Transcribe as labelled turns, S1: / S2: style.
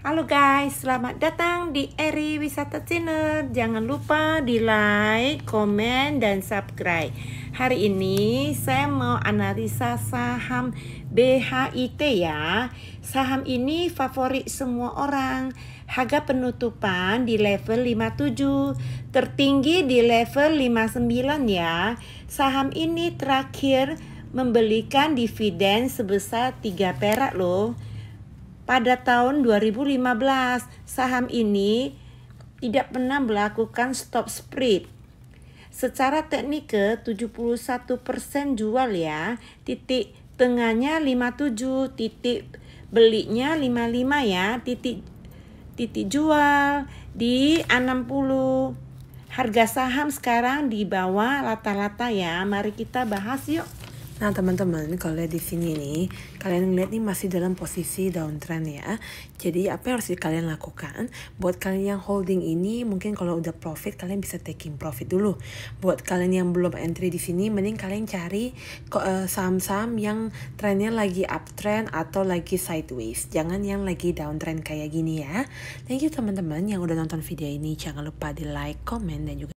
S1: Halo guys, selamat datang di Eri Wisata Channel. Jangan lupa di like, komen, dan subscribe. Hari ini saya mau analisa saham BHIT ya. Saham ini favorit semua orang. Harga penutupan di level 57, tertinggi di level 59 ya. Saham ini terakhir membelikan dividen sebesar 3 perak loh pada tahun 2015, saham ini tidak pernah melakukan stop spread. Secara teknikal 71% persen jual ya, titik tengahnya 57, titik belinya 55 ya, titik titik jual di 60. Harga saham sekarang di bawah rata-rata ya. Mari kita bahas yuk.
S2: Nah teman-teman kalau lihat di sini nih kalian lihat nih masih dalam posisi downtrend ya. Jadi apa yang harus kalian lakukan? Buat kalian yang holding ini mungkin kalau udah profit kalian bisa taking profit dulu. Buat kalian yang belum entry di sini mending kalian cari eh, saham-saham yang trennya lagi uptrend atau lagi sideways. Jangan yang lagi downtrend kayak gini ya. Thank you teman-teman yang udah nonton video ini. Jangan lupa di like, comment dan juga